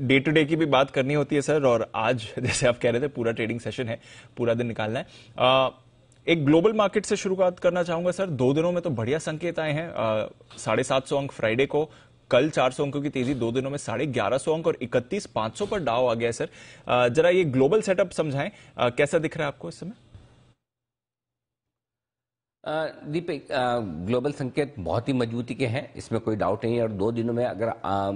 day to day की भी बात करनी होती है सर और आज जैसे आप कह रहे थे पूरा ट्रेडिंग सेशन है पूरा दिन निकालना है आ, एक ग्लोबल मार्केट से शुरुआत करना चाहूंगा सर दो दिनों में तो बढ़िया संकेत आए हैं साढ़े सात सौ अंक फ्राइडे को कल चार सौ अंकों की तेजी दो दिनों में साढ़े ग्यारह सौ अंक और इकतीस पांच सौ पर डाव आ गया है सर जरा ये ग्लोबल सेटअप समझाएं कैसा दिख रहा है आपको इस समय दीपक ग्लोबल संकेत बहुत ही मजबूती के हैं इसमें कोई डाउट नहीं है और दो दिनों में अगर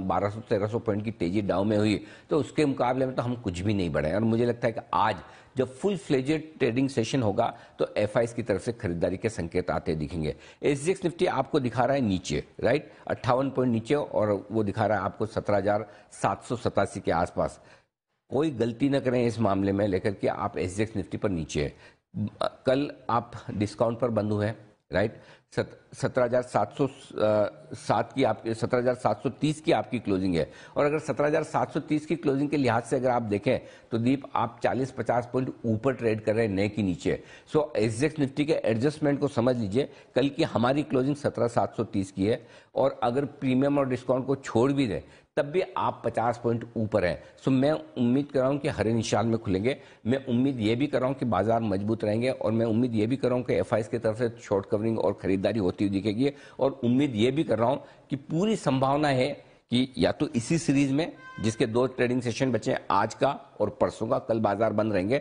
बारह सौ तेरह सौ पॉइंट की तेजी डाउ में हुई तो उसके मुकाबले में तो हम कुछ भी नहीं बढ़े और मुझे लगता है कि आज जब फुल फ्लेजेड ट्रेडिंग सेशन होगा तो एफ की तरफ से खरीदारी के संकेत आते दिखेंगे एस निफ्टी आपको दिखा रहा है नीचे राइट अट्ठावन पॉइंट नीचे और वो दिखा रहा है आपको सत्रह के आसपास कोई गलती ना करें इस मामले में लेकर के आप एस निफ्टी पर नीचे है कल आप डिस्काउंट पर बंद हुए हैं राइट सत्रह हजार सात सौ सात की आपकी सत्रह हजार सात सौ तीस की आपकी क्लोजिंग है और अगर सत्रह हजार सात सौ तीस की क्लोजिंग के लिहाज से अगर आप देखें तो दीप आप चालीस पचास पॉइंट ऊपर ट्रेड कर रहे हैं नए के नीचे सो एसजेक्स निफ्टी के एडजस्टमेंट को समझ लीजिए कल की हमारी क्लोजिंग सत्रह सात सौ तीस की है और अगर प्रीमियम और डिस्काउंट को छोड़ भी दें तब भी आप 50 पॉइंट ऊपर हैं सो मैं उम्मीद कर रहा हूं कि हरे निशान में खुलेंगे मैं उम्मीद ये भी कर रहा हूं कि बाजार मजबूत रहेंगे और मैं उम्मीद ये भी कर रहा हूं कि एफ की तरफ से शॉर्ट कवरिंग और खरीदारी होती हुई दिखेगी और उम्मीद ये भी कर रहा हूं कि पूरी संभावना है कि या तो इसी सीरीज में जिसके दो ट्रेडिंग सेशन बचे हैं आज का और परसों का कल बाजार बंद रहेंगे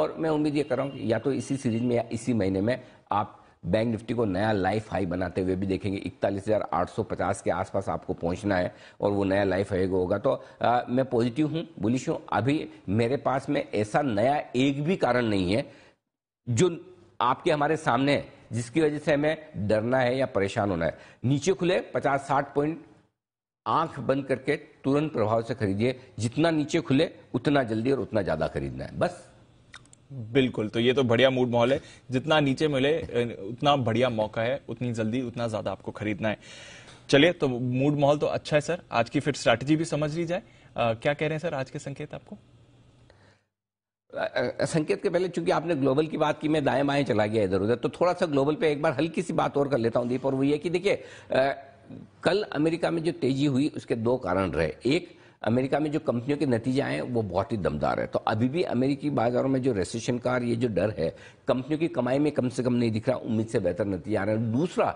और मैं उम्मीद ये कर रहा हूँ कि या तो इसी सीरीज में या इसी महीने में आप बैंक निफ्टी को नया लाइफ हाई बनाते हुए भी देखेंगे इकतालीस के आसपास आपको पहुंचना है और वो नया लाइफ हाई होगा तो आ, मैं पॉजिटिव हूं बुलिश हूं अभी मेरे पास में ऐसा नया एक भी कारण नहीं है जो आपके हमारे सामने है जिसकी वजह से हमें डरना है या परेशान होना है नीचे खुले पचास साठ पॉइंट आंख बंद करके तुरंत प्रभाव से खरीदिए जितना नीचे खुले उतना जल्दी और उतना ज्यादा खरीदना है बस बिल्कुल तो ये तो बढ़िया मूड माहौल है जितना नीचे मिले उतना बढ़िया मौका है उतनी जल्दी उतना ज्यादा आपको खरीदना है चलिए तो मूड माहौल तो अच्छा है सर आज की फिर स्ट्रैटेजी भी समझ ली जाए आ, क्या कह रहे हैं सर आज के संकेत आपको संकेत के पहले चूंकि आपने ग्लोबल की बात की मैं दाएं बाएं चला गया इधर उधर तो थोड़ा सा ग्लोबल पे एक बार हल्की सी बात और कर लेता हूं दीप और वो ये कि देखिए कल अमेरिका में जो तेजी हुई उसके दो कारण रहे एक अमेरिका में जो कंपनियों के नतीजे आए वो बहुत ही दमदार है तो अभी भी अमेरिकी बाजारों में जो रेसेशन का ये जो डर है कंपनियों की कमाई में कम से कम नहीं दिख रहा उम्मीद से बेहतर नतीजे आ रहे हैं दूसरा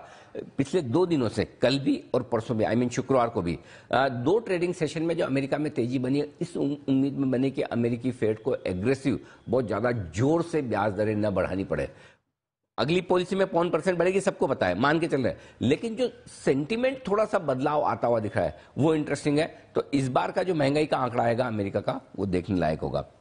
पिछले दो दिनों से कल भी और परसों भी आई मीन शुक्रवार को भी दो ट्रेडिंग सेशन में जो अमेरिका में तेजी बनी इस उम्मीद में बने कि अमेरिकी फेड को एग्रेसिव बहुत ज़्यादा जोर से ब्याज दरें न बढ़ानी पड़े अगली पॉलिसी में पौन परसेंट बढ़ेगी सबको पता है मान के चल रहे लेकिन जो सेंटिमेंट थोड़ा सा बदलाव आता हुआ दिख रहा है वो इंटरेस्टिंग है तो इस बार का जो महंगाई का आंकड़ा आएगा अमेरिका का वो देखने लायक होगा